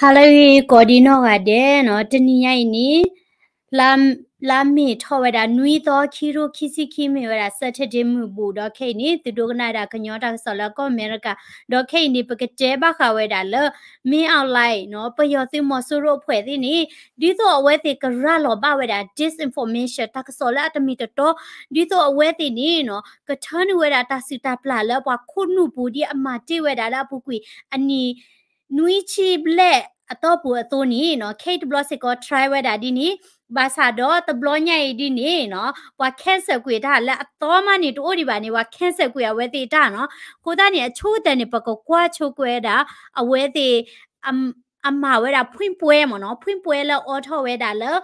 ဟာလရီကော်ဒီနောကတဲ့နော်တနီရိုက်နီလမ်လမ်မီထောဝဒနွီတော့ခီရိုခီစီခီမီဝဒဆက်ထတဲ့မှုဘူတော့ခိနီသူတို့ကနာတာကညောတာဆော်လကောအမေရိကတော့ခိနီပကတဲဘခဝဒလမင်းအောင်လိုက်နော်ပယောသိမဆူရိုဖွဲ့သိနီဒီသောအဝဲသိကရလောဘဝဒ disinformation တကဆော်လအတမီတော့ဒီသောအဝဲသိနီနော်ကထန်ဝဒတာစီတာပလာလဘခုနုဘူဒီအမတိဝဒလာပုကွီအနီနွီချီဘလက်အတော့ပူအတော့နီနော် Kate Blossett ကို try ဝဲတာဒီနီဘာသာတော့တဘလညိုင်ဒီနေနော်ဘွာခန့်ဆက်ကွေဒါလက်အတော်မနေတို့ဒီပါနေဘွာခန့်ဆက်ကွေရဝဲသေးတာနော်ကိုသားနေအချိုးတန်နေပကောကွာချိုးကွဲတာအဝဲသေးအမ်အမဝဲတာဖွင့်ပွဲမော်နော်ဖွင့်ပွဲလောအော်ထော်ဝဲတာလော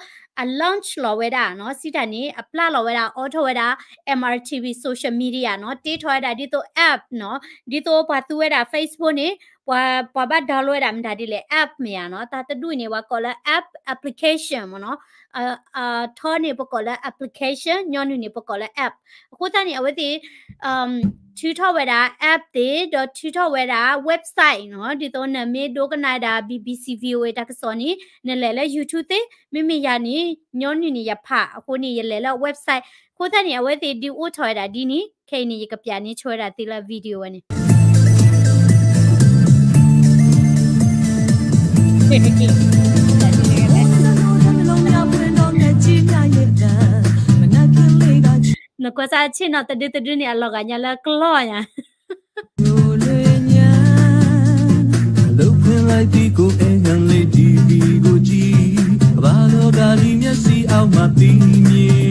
အ launch လောဝဲတာနော်စီတန်နေအပလလောဝဲတာအော်ထော်ဝဲတာ MRTV social media နော်တေးထော်ဝဲတာဒီတော့ app နော်ဒီတော့ဘာသူဝဲတာ Facebook နေဘာဘာဘာဒေါ်လောဝဲတာမဒါဒီလေ app မြန်နော်တာတတွေ့နေဝါကော်လာ app application မော်နော်အာအာထော်နေပကော်လာ application ညောင်းနေပကော်လာ app အခုတန်နေအဝဲတီ um tutorweda app de dot tutorweda website เนาะဒီတော့နမေဒိုကနာဒါ BBC VOA တကစောနီနလဲလဲ YouTube သေးမိမိရနီညောနီနီရဖအခုနီရလဲလဲ website ကိုသနီအဝဲသေးဒီဥထော်ရတာဒီနီခေနီရကပြနီချွဲတာတိလာဗီဒီယိုဝနီနကွစာချင်တော့တဒတဒနေအလောကညာလကလောညာလုံးဖွင့်လိုက်ဒီကိုအငန်လေးဒီကိုကြည့်ဘာလို့ဒါဒီမျက်စိအောက်မှာတည်မြင်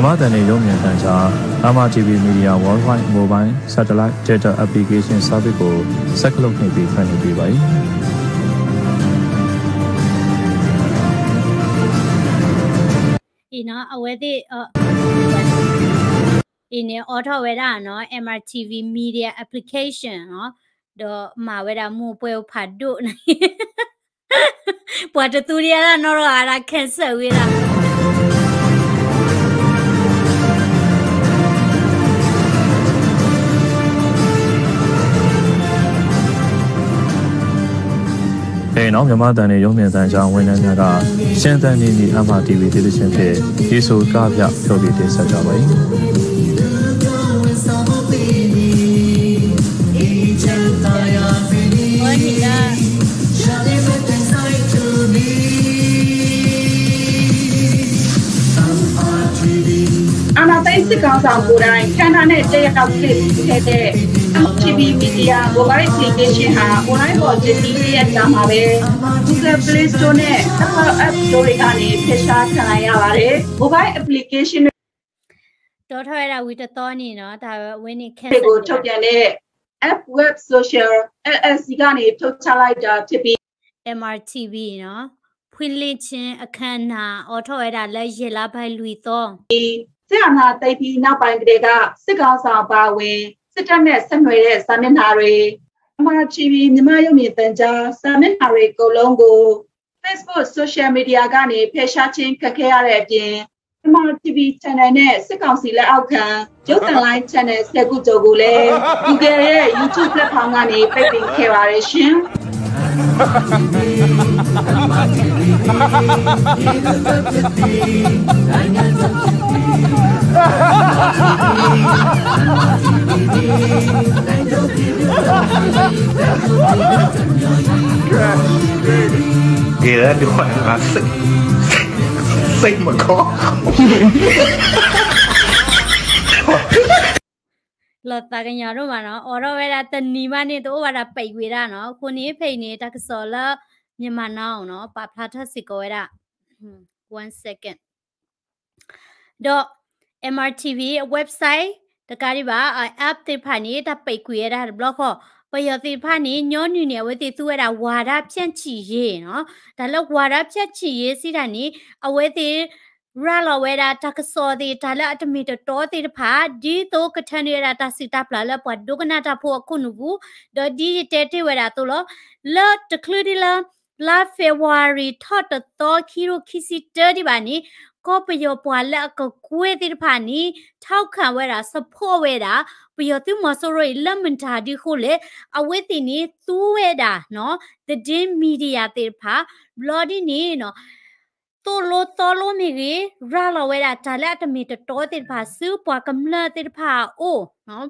မြမတန်တွေရုံမြန်တန်ကြား MRTV Media Worldwide Mobile Satellite Data Application Service ကိုဆက်ကလုပ်နေပြီးဖန်တီးပေးပါ යි ။ဒီနော်အဝဲသည့်ဒီနေ auto ဝဲတာနော် MRTV Media Application နော်တော့မာဝဲတာမှုပွဲဖတ်တို့နေပွားတူရီရနော်ရခက်ဆွေးရအဲနောက်မြမတန်ရဲ့ရုံးမြန်တန်ကြောင့်ဝန်ထမ်းများကရှမ်းတန်နေနေ MRTV ဒေသချင်းဖြင့်ဒီဆိုကပြဖြောပြတင်ဆက်ကြပါ၏အနာသိစစ်ကောင်ဆောင်ကိုယ်တိုင်ခန္ဓာနဲ့တရကောက်ဖြစ်ခဲ့တဲ့ TV Media Mobile Application ဟာ online ပေါ်တင်ပြရတာမှာပဲ Google Play Store နဲ့ Apple App Store တွေကနေဖျက်ရှားခံရပါတယ် Mobile Application တော်ထွက်ရဝီတတော်နေနော်ဒါဝင်းနေခက်ကိုထုတ်ပြန်တဲ့ App Web Social LLC ကနေထုတ်ချလိုက်တာဖြစ်ပြီး MRTV နော်ဖွင့်လင့်ခြင်းအခမ်းအနားအော်ထော်ရတာလက်ရလာပိုင်လူသောဆရာနာတိတ်ပြီးနောက်ပိုင်းကလေးကစစ်ကောင်ဆောင်ပါဝင်စစ်တပ်နဲ့ဆက်နွယ်တဲ့စာမျက်နှာတွေမြန်မာ TV မြန်မာရုပ်မြင်သံကြားစာမျက်နှာတွေအကုန်လုံးကို Facebook Social Media ကနေဖယ်ရှားခြင်းခက်ခဲရတဲ့အပြင်မြန်မာ TV Channel နဲ့စစ်ကောင်စီလက်အောက်ခံရုပ်သံလိုင်း Channel ၁၀ခုကျော်ကိုလည်း Google ရဲ့ YouTube Platform ကနေပိတ်ပင်ခဲ့ပါတယ်ရှင်။ Gila di mana asik Sik mekok လော်တာကညာတို့မှာနော်အော်တော့ဝဲတာတနီမနဲ့တို့ဝါတာပိတ်ဝေတာနော်ခုနေဖိနေတက္ကစော်လမြန်မာနောင်းနော်ပါဖလာထစစ်ကိုဝဲတာ one second တော့ MRTV website တကာဒီပါ app တိဖာနေတာပိတ်ကွေရတာ block ဟောပယောတိဖာနေညောညူနေဝတိသူရတာဝါဒဖြန့်ချီရေးနော်ဒါလောက်ဝါဒဖြန့်ချီရေးစီတာနေအဝဲတိရလဝဲတာတကစောဒီဒါလအတမီတော်တိတဖာဒီတော့ကထန်ရတာတစီတပလာလပဒုကနာတာဖို့ခုနဘူးဒဒီတဲတဲဝဲတာတို့လောလတ်တကလူဒီလား la february thot to khiro khisi ter di ba ni ကောပယောပွာလက်ကောကွေတိဖာနီထောက်ခံဝဲတာစဖို့ဝဲတာပယောသူမဆိုရိလက်မန်တာဒီခိုလေအဝဲတင်နီသူဝဲတာနော်တဒင်းမီဒီယာတေဖာဘလော်ဒီနီနော်ตัวโลตัวโลมีกีราเราเวลาจะเล่นจะมีตัวโตติดผาซื้อปวกำเนิดติดผาโอ้เนาะ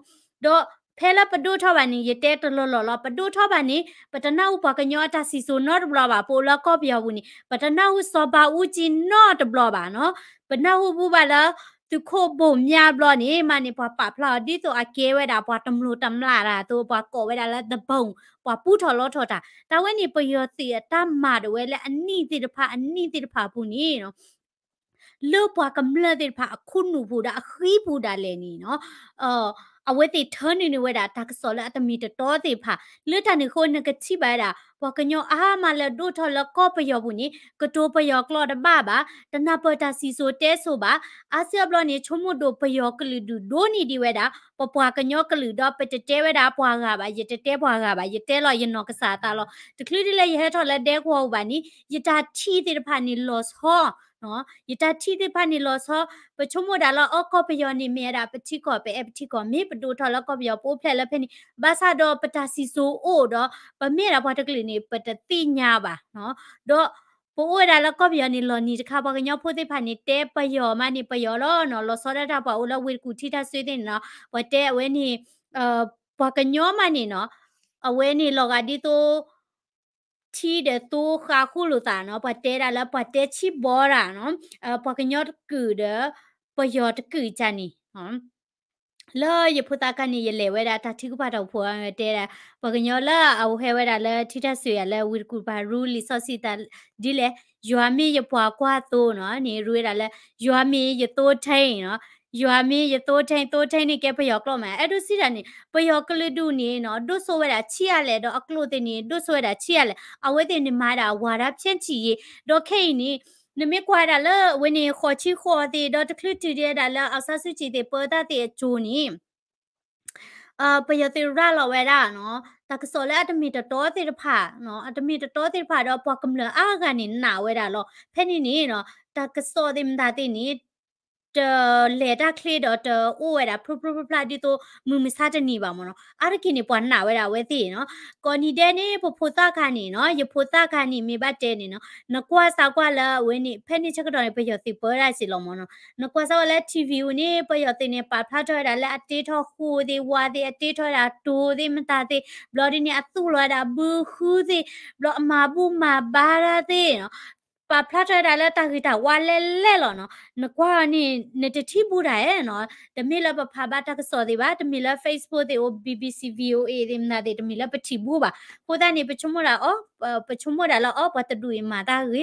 ดอဖဲလပဒုထောပါနေရတဲတလလလပဒုထောပါနေပတနာဥပကညောတစီဆိုနော့ဘလပါပိုလကောပြောဘူးနေပတနာဥစောပါဥကြီးနော့တဘလပါနော်ပနာဟုဘူးပါလားသူခိုဘုံမြဘလနေမနေပွားပဖလာဒီဆိုအကဲဝဲတာပွားတမလို့တမလာတာသူပွားကော်ဝဲတာလဲတပုံပွားပူထော်လောထော်တာတာဝဲနေပယောစီတမတော်ဝဲလဲအနိတိတဖာအနိတိတဖာဘူးနေနော်လောပွားကမ္လတဲ့ဖာအခုနူဘူးတာအခီးဘူးတာလဲနေနော်အော်အဝဲတိထောနေနေဝဲတာဒါကစောလအတမီတတော်တိဖာလွတ်တန်ခိုးနကချိပါတာဘောကညောအာမလဒုထောလကောပယောဘူးနိကတိုပယောကလောတဘာဘာတနာပတာစီဆိုတဲဆိုပါအာဆီယဘလနိချုံမတို့ပယောကလူဒူဒိုနီဒီဝဲတာပပွားကညောကလူတော့ပတတဲဝဲတာပွားကပါယတတဲပွားကပါယတဲလောယနောကစားတာလောတကလူဒီလေယဟထောလတဲခေါ်ဘာနိယတာချီတိတဖာနိလော့စ်ဟောနော်ယတတိတိဖာနီလောဆောပချုံမဒါလောအောကောပယောနီမေရာပတိကောပေအပတိကောမေပတူထောလောကောပယောပိုးဖက်လက်ဖက်နီဘာသာတော့ပတာစီဆိုအိုတော့ပမေရာဘာတကလီနီပတတိညာပါနော်တော့ပိုးရလာကောဗျာနီလော်နီတခါပါကညောဖို့သိဖာနီတဲပယောမနီပယောလောနော်လောစောရတာပါဦးလောဝေကူထိတာဆွေးတဲ့နော်ဘတဲအဝဲနီအာပါကညောမနီနော်အဝဲနီလောကဒီတော့ ti de to kha khulu ta no pa te da la pa te chi bo ra no pa ka nyot ku de pa yot ku cha ni ha lo ye phuta ka ni ye le we da ta thi ku pa da phu te da pa ka nyot la au he we da la thi tha su ya la wi ku ba ru li so si ta di le ရွာမေရပွားကွာတိုးနော်နေရွေးတာလဲရွာမေရတိုးထိန်နော်ရွာမင်းရတိုးထိုင်တိုးထိုင်နေကဲပယောကလောမှာအဲ့ဒုစီရနေပယောကလဒုနေနော်ဒုဆိုဝဲတာချိရလဲတော့အကလိုတင်နေဒုဆိုဝဲတာချိရလဲအဝဲတင်နေမာတာဝါရဖြန့်ချီရေတော့ခိနေနမေကွာရလဝနေခေါ်ချီခေါ်တီတော့တခလူတီရတာလာအဆဆူချီတဲ့ပေါ်တာတဲ့ဂျိုနီအာပယတိရလဝဲတာနော်တကစောလဲအတမီတတော်တိဖာနော်အတမီတတော်တိဖာတော့ပွားကမလအာကနေနာဝဲတာလောဖဲနေနေနော်တကစောတိမတာတိနေတလေတာကလေးတော့တိုးဝဲတာပရပရပလာဒီတော့မူမစားတနေပါမနော်အရကိနေပွားနာဝဲတာဝဲသိနော်ကော်နီတဲ့နေဖဖိုသခါနေနော်ရဖိုသခါနေမိဘတဲနေနော်နကွာစာကွာလာဝဲနေဖဲနေချက်ကတော့ပျော်သိပေါ်ရစီလုံးမနော်နကွာစာလဲ TV နေပျော်သိနေပါဖလာထော်တာလဲအတေးထော်ဟူသေးဝါသေးအတေးထော်တာတိုးသေးမတာသေးဘလော်ဒီနေအသူ့လွာတာဘူးဟူသေးဘလော်အမာဘူးမာဘာရသေးနော်ပပလာတာလဲတာဂီတာဝါလဲလဲလောနော်ငကွာနိနတတိပူတာရဲ့နော်တမီလပဖဘာတကစောဒီပါတမီလ Facebook တွေ BBC VOA တွေမနာတွေတမီလပတိဘူပါကိုတာနေပချုံမတာအော်ပချုံမတာလောအော်ပတတူရင်မာတာဂီ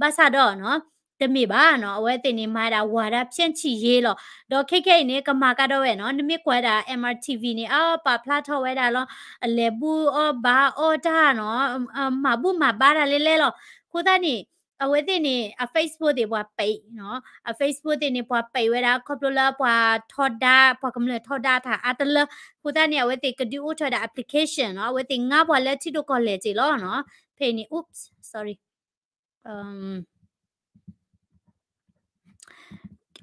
ဘာသာတော့နော်တမိပါနော်အဝဲတင်နေမှာတာဝါရဖြန့်ချီရေးလို့တော့ခိတ်ခိတ်နေကမာကတော့ရဲ့နော်နမိခွဲတာ MRTV နေအော်ပါဖလာထော်ဝဲတာလောအလေဘူးအော်ဘာအော်တာနော်မဘူးမပါတာလေးလဲလို့ကိုသားနေအဝဲတင်နေအ Facebook တွေဘွာပိတ်နော်အ Facebook တွေနေဘွာပိတ်ဝဲတာခေါပလောဘွာထော်ဒါဘွာကမလထော်ဒါတာအတလခုတနေအဝဲတင်ကဒီဥထော်ဒါ application နော်အဝဲတင်ငါဘွာလက်ချစ်တို့ကောလေချီလောနော်ဖေနေ oops sorry um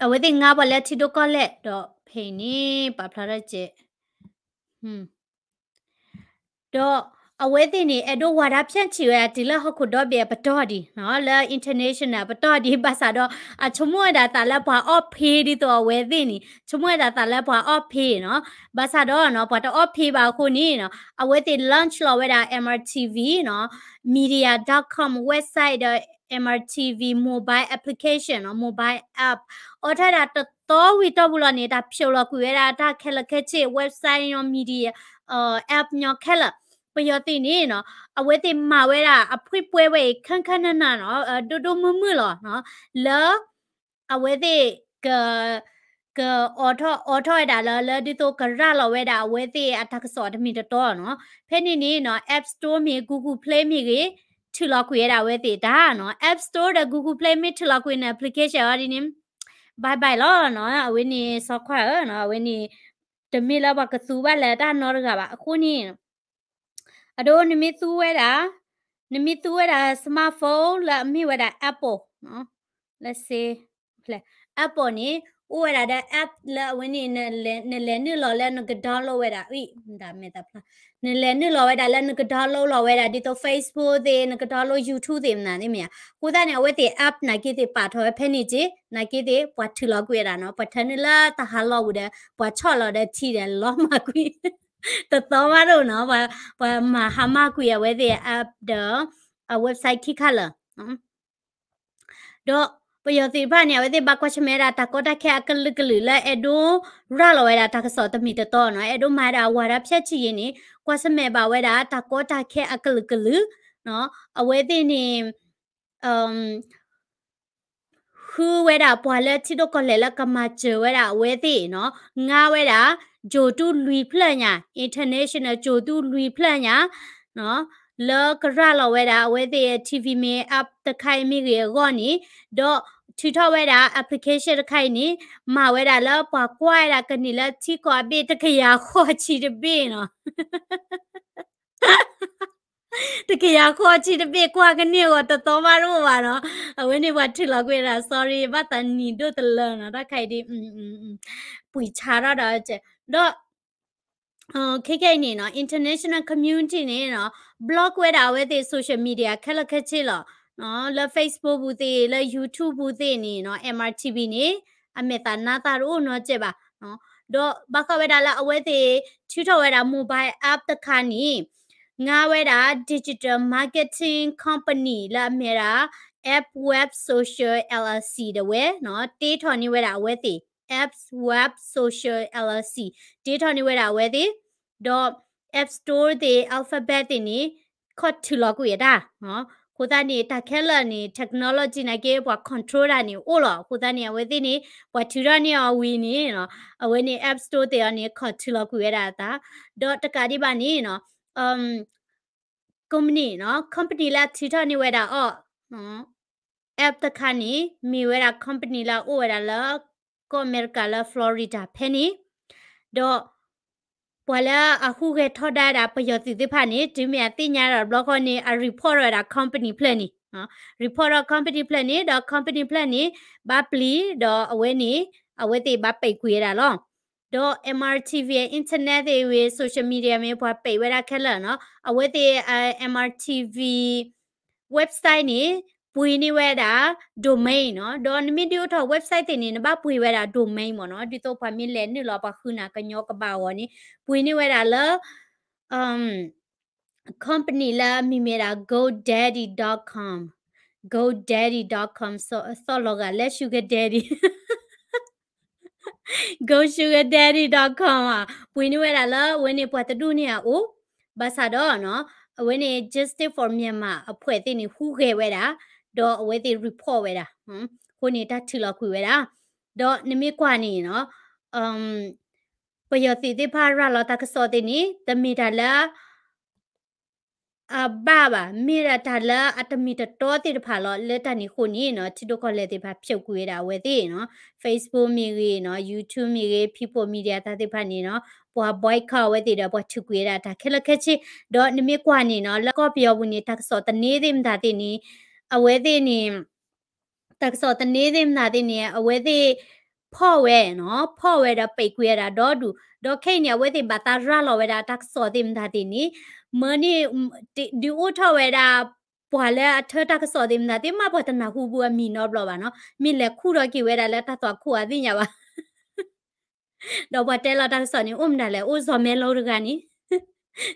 အဝဲတင်ငါဘွာလက်ချစ်တို့ကောလေတော့ဖေနေပါဖလာရကျဟွန်းတော့အဝဲတင်နေအတော့ဝါဒဖြန့်ချီရဒီလဟုတ်ခုတော့ပြပတော်ဒီနော်လာ international ပတော်ဒီဘာသာတော့အချမွေတာတာလက်ဘွာအော့ဖေးဒီတော့ဝဲတင်နေချမွေတာတာလက်ဘွာအော့ဖေးနော်ဘာသာတော့နော်ဘွာတော့အော့ဖေးပါခုနေနော်အဝဲတင် launch လော်ဝဲတာ MRTV နော် media.com website MRTV mobile application နော် mobile app အော်ထားတာတော်ဝီတော့ဘူးလို့နေတာဖြိုလောက်ကွေတာတာခက်လက်ခက်ချေ website ရော media အာ app ညောခက်လက်ပယောတိနေနော်အဝဲတိမာဝဲတာအဖွေပွဲဝဲခန်းခန်းနနနော်တိုတိုမွမွလောနော်လောအဝဲတိကကအော်ထောအော်ထောဒါလောလောဒီတော့ကရလောဝဲတာအဝဲတိအထက်စောတမီတော်နော်ဖဲနေနေနော် App Store မြေ Google Play မြေကြီးထူလောက်ခွေရတာဝဲတိဒါနော် App Store တဲ့ Google Play မြေထူလောက်ခွေနေ application ရဒီနေ bye bye လောနော်အဝဲနေစောခွာနော်အဝဲနေတမီလောက်ပါကသူပါလက်တာနော်ကပါအခုနေနော်အတို့နမီသူဝဲတာနမီသူဝဲတာ smartphone လာမိဝဲတာ apple နော် let's say လေ apple နေဥဝဲတာတဲ့ app လာဝင်နေနလဲနလော်လဲနကဒေါလောဝဲတာဥဒါမေတာဖလားနလဲနလော်ဝဲတာလဲနကဒေါလောလော်ဝဲတာဒီတော့ facebook တွေနကဒေါလော youtube တွေမနာနေမရကိုသားနေဝဲတဲ့ app နာကိတဲ့ပါထော်ဖဲနေကြနာကိတဲ့ပွားထလောက်ွဲတာနော်ပထနလာတဟာလောက်ဝဲပွားချော့လောက်တဲ့ထီတယ်လောမကွီး Totoma ro no ba ba ma hama ku ya we the app the a website ki khala. Do ပယောတိဖာနေဝတိဘကွချမေရာတကောတခဲအကလကလလအဒိုရလောဝဲရာတကစောတမီတတော်နော်အဒိုမာရာဝါရာဖြတ်ချီရင်နေကွာစမေပါဝဲရာတကောတခဲအကလကလနော်အဝဲတိနေအမ်ဟူဝဲရာပွာလက်ချီတော့ကလေလကမချဝဲရာဝဲတိနော်ငါဝဲရာဂျိုတူလူဖလန်ညာ international ဂျိုတူလူဖလန်ညာနော်လောကရလဝဲတာဝဲတဲ့ TV မေ app တခိုင်မိရေကောနီတော့ထီထောဝဲတာ application တခိုင်နီမဝဲတာလောပွားကွာတာကနီလာချီကွာဘေးတခရာခေါ်ချီတဘေးနော်တကယ်ခေါ်ချစ်တပိကွာကနေတော့တတော်မတော့ပါတော့ဝင်းနေဘာထလောက်ွေတာ sorry ဘာတန်နီတို့တလန်တော့ခိုင်ဒီပွီချာရတော့ကျတော့အာခိခိနေနော် international community နေနော် blog ဝဲတာဝဲတဲ့ social media ခက်လက်ခက်ချေလောနော်လက် Facebook ဘူးသေးလက် YouTube ဘူးသေးနေနော် MRTV နေအမေတာနာတာတို့နော်ကြက်ပါနော်တော့ဘာကဝဲတာလာအဝဲသေး Twitter ဝဲတာ mobile app တခါနီငါဝဲတာ digital marketing company လာမေတာ app web social llc တဝဲနော်တေးထော်နေဝဲတာအဝဲသေး apps web social LLC ဒေထော်နေဝဲတာဝဲသည် dot app store တဲ့ alphabet တဲ့နေခေါ်ထူလောက်ကိုရတာနော်ကိုသားနေတာခဲလနေ technology နဲ့ကေဘွာ control တာနေအိုလောကိုသားနေဝဲသိနေဘွာထူရနေအဝီနေနော်အဝဲနေ app store တဲ့နေခေါ်ထူလောက်ကိုရတာတာ dot တကာဒီပါနေနော် um company နော် company လာထီထနေဝဲတာအော့နော် app တခါနေမိဝဲတာ company လာအိုဝဲတာလောကောအမေရိကလာဖလော်ရီဒါဖဲနီဒေါ်ပွာလာအခုကထော်ဒါတာပယောတိသဖာနေဒီမြတိညာတော့ blog နေ a reporter တာ company plan နေ reporter company plan နေတော့ company plan နေဘာပလီတော့အဝဲနေအဝဲတိဘာပိတ်ခွေတာလောတော့ MRTV internet တွေ social media မျိုးပွားပိတ်ဝဲတာခက်လာနော်အဝဲတိ MRTV website နေပွေနေဝဲတာ domain เนาะ domain ဒီတော့ website တင်နေနဘပွေဝဲတာ domain ပေါ့เนาะဒီတော့ဖမီလဲနေလောပါခုနာကညောကပါဝနိပွေနေဝဲတာလအမ် company လာမိမေတာ godaddy.com godaddy.com so so loga let sugar daddy go sugar daddy.com อ่ะပွေနေဝဲတာလဝင်းနေပွားတတူနေอ่ะโอ้ဘာသာတော့เนาะဝင်းနေ justice for myanmar အဖွဲ့အစည်းနေဟူးခဲ့ဝဲတာဒေါ်အဝဲတိ report ဝဲတာဟမ်ခုနေတာထီလောက်ခွေဝဲတာဒေါ်နမိကွာနေနော်အမ်ပယောတိတိဖာရလောတကစောတိနီတမီတလာအဘဘာမိရတလာအတမီတတော်တိတဖာလောလက်တနီခုနီနော်ချီတိုကလက်တိဖာဖြုတ်ကွေတာဝဲတိနော် Facebook မီကြီးနော် YouTube မီကြီး People Media တတိဖာနီနော်ပွား boy ခဝဲတိတော့ပွားချူကွေတာဒါခက်လက်ခက်ချီဒေါ်နမိကွာနီနော်လက်ကောပြောဘူးနီတကစောတနေတိမဒါတိနီအဝဲသေးနေတက်ဆော့တနေသေးမနာသေးနေအဝဲသေးဖော့ဝဲနော်ဖော့ဝဲတာပိတ်ကွေတာဒေါ်ဒူဒေါ်ခိနေဝဲသေးဘာသာရလောဝဲတာတက်ဆော့သေးမနာသေးနေမနီဒီအိုထော်ဝဲတာပွာလဲအထက်တက်ဆော့သေးမနာသေးမပေါ်တနာဟူဘူးအမီနော်ဘလောပါနော်မင်းလည်းခုတော့ကြည့်ဝဲတာလဲတတ်တော့ခုအသိညာပါတော့ဘတ်တဲလာတက်ဆော့နေဥမနာလဲအိုဇော်မဲလောရကနီ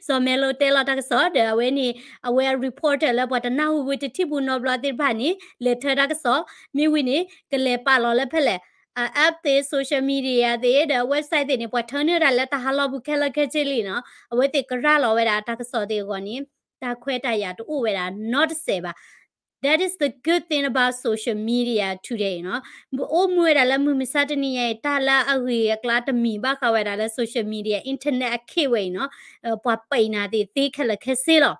so melo tela tak so de we ni aware reporter la bwa na hu wit ti bu no bla ti ba ni letter tak so mi wi ni ke le pa lo le phe le app te social media te de website te ni bwa thon ra la ta halo bu khela khe che li no awe te kra lo we da tak so te go ni ta khwe ta ya tu we da not se ba that is the good thing about social media today เนาะโอ้มวยดาละมุมิซาตะนี่ยตาละอะหุยกลาตะมีบะคาเวดาละ social media internet အခေဝေเนาะပွားပိန်နာတိသေးခက်လက်ခက်စေးတော့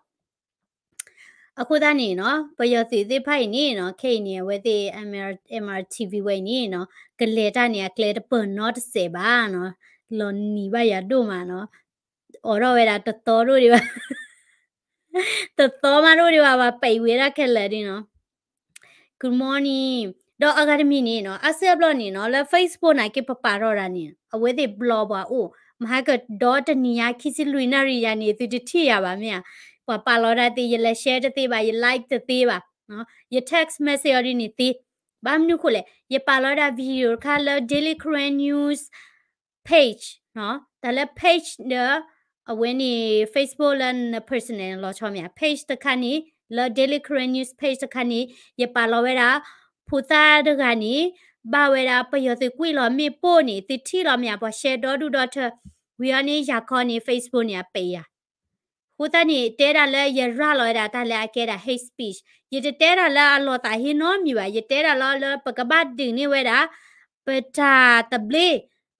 အခုတန်းနေနော်ဘယောစီသေးဖိုင်နေနော်ခိနေဝဲသေး MR MRTV ဝဲနေနော်ကလေတနေကလေတပွန်နော်တစေပါနော်လွန်နီပါရတို့မှာနော်အော်တော့ဝဲတာတော်တော်တို့တွေပါတော်မတို့တွေပါပိတ်ဝေးရခက်လက်တင်နော် good morning တော့ academy နေနော် asset blog နေနော်လဲ facebook နိုင်ကပပါတော့တာနေအဝဲတွေ blog ပါအိုးမဟာကဒေါ်တနီယာခိစီလွေနာရီယာနေသူတထိရပါမြဟိုပါလော်ဒါတေးရလဲ share တသေးပါရ like တသေးပါနော်ရ text message ရနေသေးဘာမနုခုလေရပါလော်ဒါ video ခါလော daily current news page နော်ဒါလဲ page နော်အဝင်းနေ Facebook လန် personal လောချောမြ page တခါနီ the daily current news page တခါနီရပါလောဝဲတာဖူတာတခါနီဘာဝဲတာပယောသိကွီလောမေပို့နေတိထီလောမြပေါ် share dot do dot we are နေရခေါနေ Facebook နေပေးရဟိုတနီတဲတာလဲရရလောတာတလဲအကဲတာ hate speech ရတဲတာလဲအလောတာဟင်းနောမြွာရတဲတာလောလပကပတ်ဒင်းနေဝဲတာပတာတဘလေ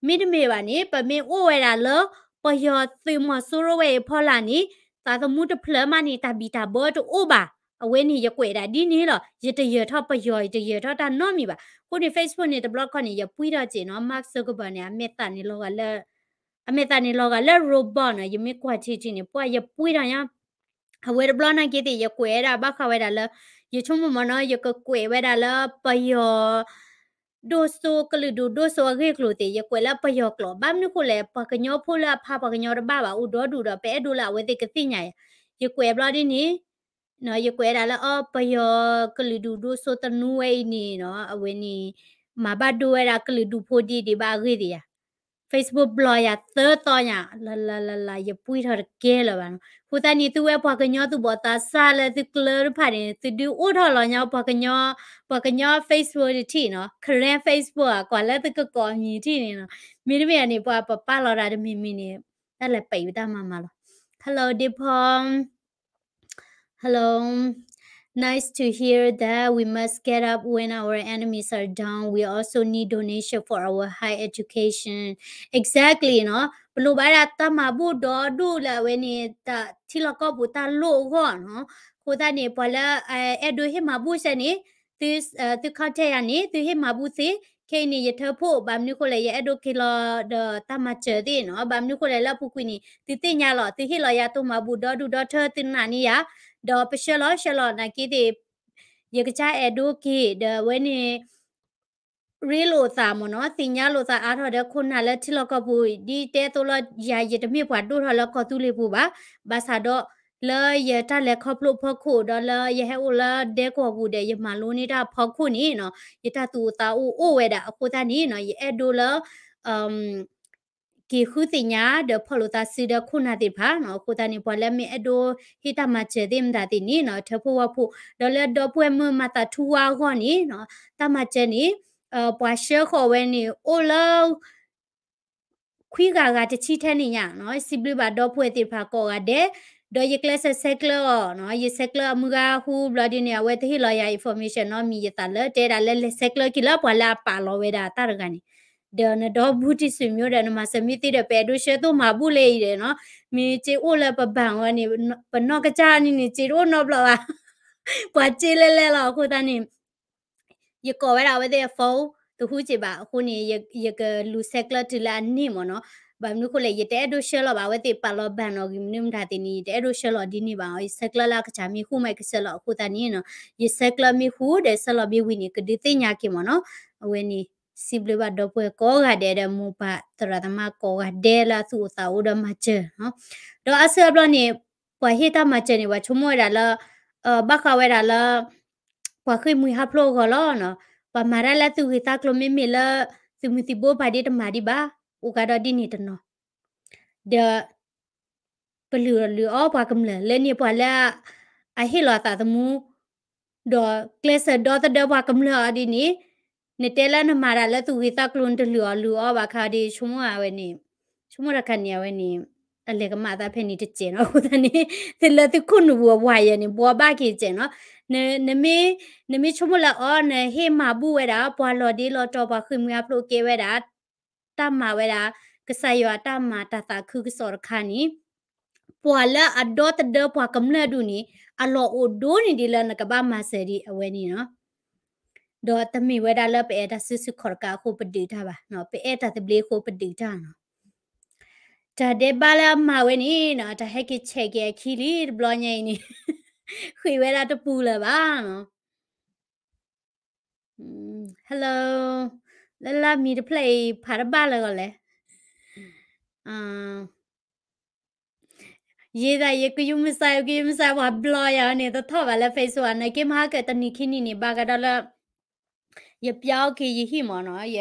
မိဒမေပါနေပမင်းအိုဝဲတာလောပယောသေမဆိုရဝဲဖောလာနီသာသမှုတဖလမနီတဘီတာဘောတူဘာအဝဲနေရကွဲတာဒီနေ့တော့ရတရထပယော ရတရထတာနော်မီပါကိုဒီ Facebook နဲ့ blog ကနေရပွေးတော့ကျင်နော် Mark Zuckerberg နဲ့အမေတာနေလောကလဲအမေတာနေလောကလဲ robot နဲ့ယမေကွာချီချင်းနေပွားရပွေးတာရအဝဲ blog နဲ့ကြည့်တဲ့ရကွဲတာဘခဝဲတာလဲရချုံမမနော်ရကွဲဝဲတာလဲပယောโดโซกลือดูโดโซเรียกลูเตยกวยละปยอกลอบ้ามนุคุเลปะกญอพูละพาปะกญอระบ้าบาอุดอดูดอเปดูละเวเตกติใหญ่ยกวยบลอดินีเนาะยกวยดาละออปยอกลือดูโดโซตนูเอนี่เนาะอเวนี่มาบาดูเวรากลือดูโพดีดิบาเรีย Facebook blogger thơ to nya la la la la ye pui thar ke la ban hu ta ni tu we pa ka nyo tu bo ta sa la tu clear pha ni tu du o tho lo nya pa ka nyo pa ka nyo Facebook ni thi no kren Facebook a kwa la tu ko ko mi thi ni no mi mi ni pa pa pa lo ra de mi mi ni ta la pai ta ma ma lo hello dipom hello Nice to hear that we must get up when our enemies are down. We also need donation for our high education. Exactly, you know. Belum ada tama bu dodu la weni ta tilako buta lo ko no. Kota ni pala edu he mabu sani tu eh, tu kante ani tu he mabu si ke ni ye thapo bam ni ko le ye edu kilo de tama chedi no bam ni ko le la pukuni ti ti nya lo ti he lo ya tu mabu dodu do ther tin na ni ya. ดอเปชลอชลอนะกิติยกจาเอดูกิเดเวนีရီလိုသာမနောစင်ညာလိုသာအားထော်တဲ့ခုနလည်းတိလကဘူးဒီတဲတော့လရာရတမြပွားတို့ထော်လကတူလေးဘူးပါဘာသာတော့လေရတလည်းခပလို့ဖခုတော့လေရဟူလာဒဲကောဘူးတဲ့ရမလုံးနေတာဖခုနေနော်ရတသူတာအိုအိုဝဲတာအခုသားနေနော်ရအဲ့ဒိုလာအမ် ki khuti nya de pholo ta si de khuna ti pha no ko ta ni pole mi edo hita ma che dim da ti ni no the phu wa phu do le do pwe mu ma ta thu wa go ni no ta ma che ni a pwa she kho we ni o lo khwi ga ga ti chi the ni nya no si bli ba do pwe ti pha ko ga de ดยกเลสเซกเลอร์เนาะยเซกเลอร์มึงก็ฮูบลอดินเนี่ยเวทีลอยอินฟอร์เมชันเนาะมียตาเลเดดาเลเซกเลอร์กิลปวลาปาลอเวดาตารกันนี่ဒါနတော့ဘူးတိဆွေမျိုးတယ်နမစမိတိတဲ့ပဲတို့ရှဲတော့မဘူးလေရနော်မင်းချေအိုလပပန်ဝနေပနော့ကကြနေနေချေတော့နော်ဘလာကွာချေလဲလဲလောက်ခုတန်းနေရကောဝဲရဝဲတဲ့ဖုန်းသူခုချေပါခုနေရရကလူဆက်ကလတလာနေမနော်ဘာမျိုးကိုလေရတဲ့ဒိုရှယ်လဘာဝတိပါလဘန်တော့ဂိမနိမဒါတင်နေတဲ့ဒိုရှယ်လဒီနေပါဆက်ကလလာကချာမီခုမိုက်ကဆလခုတန်းနေနော်ရဆက်ကလမီခုတဲ့ဆလဘီဝီနေကဒီတင်ညာကေမနော်ဝဲနေ simple ba do pue ko ga de de mu pa tra da ma ko ga de la su sa u da ma che ha do a se blo ni pwa he ta ma che ni wa chu mo da la ba ka we da la pwa khui mu ha plo ko lo no pa ma ra la tu ki ta klo me me la su mu ti bo ba de ta ma di ba u ga da di ni ta no de ปลือหรืออ้อปากำเนิดเล่นนี่ปอละไอเฮลอตาตมูดอเกลเซดอตเดอปากำเนิดดีนี้ netela na mara la tu hita klun de lu lu o ba kha de chumo awe ni chumo ra khan ya we ni ale ga ma da phe ni de chen no ko da ni de la tu kun bu wa ya ni bo ba ki chen no ne ne me ne me chumo la o ne he ma bu we da bo lo de lo to ba khu mu ya plo ke we da ta ma we da ka sa yo ta ma ta ta khu ki so ra kha ni bo la adot de bo kam la du ni a lo o do ni de la na ka ba ma se ri awe ni no ดอตมีเวดาเลเปเอตาซึสุขอรกาโคปดีท่าบะเนาะเปเอตาตบลีโคปดีท่าเนาะจาเดบาลามาเวนี่เนาะจะให้กิเชกยคีรีบลอนยัยนี่คุยเวลาตะปูเลยบ้าเนาะ hello แล้วล่ะมีจะ play พาราบ้าเลยก่อนเลยอ่าရေးတာရကယူမဆိုင်ကယူမဆိုင်ဘာဘလော်ရနေတော့ထော်ပါလေ Facebook နဲ့ကိမဟာကတနိခိနိနေဘာကဒါလားยเปียวกียหิมอนะย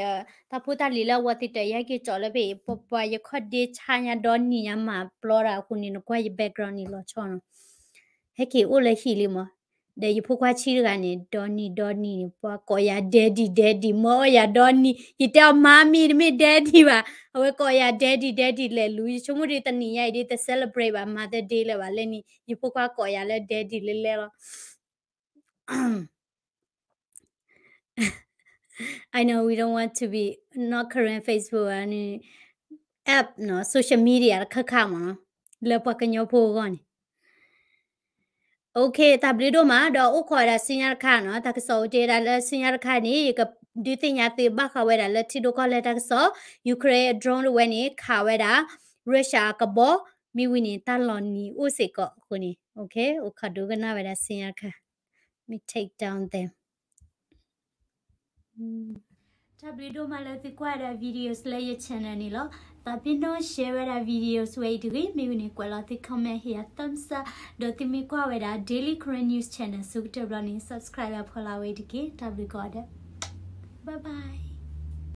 ถ้าพูดตาลีละวัติแต่ยากีจอละเบปปายคอดเดชายาดอนนี่ยามาปลอราคุณนี่นกว่ายแบ็กกราวน์นี่ลอชอนเฮกีอุละหิลิมอเดยพูกว่าชื่อกันนี่ดอนนี่ดอนนี่ปอกอยาเดดี้เดดี้มอยาดอนนี่ยิเตอมามีมิเดดี้ว่ะเอาไว้กอยาเดดี้เดดี้เลยลุยชมุดิตนี่ยายดิตเซเลบรตว่ามาเดดี้เลยว่าเลนี่ยิพูกว่ากอยาเลยเดดี้เลยเลย I know we don't want to be not current Facebook and app နော် social media ခက်ခါမနော်လောပကညောဖို့ကောနီโอเคตาบริโดมาดออุขอดาสิญญาคะเนาะตากสอเจดาละสิญญาคะนี่กับดิติญาติบะคะเวดาละทิโดกอละตากสอยูเครนโดรนเวนี่คะเวดารัสเซียกบอมีวินิตาลอนีอุสิกอคุนี่โอเคอุขอดูกะนะเวดาสิญญาคะ me take down them Tablido malathi kwa da videos la ye channel ni lo tapindo share da videos we dwi mi ni kwa la ti comment here thumbs up do ti mi kwa we da daily korean news channel su te bro ni subscribe phola we dike tabli ko da bye bye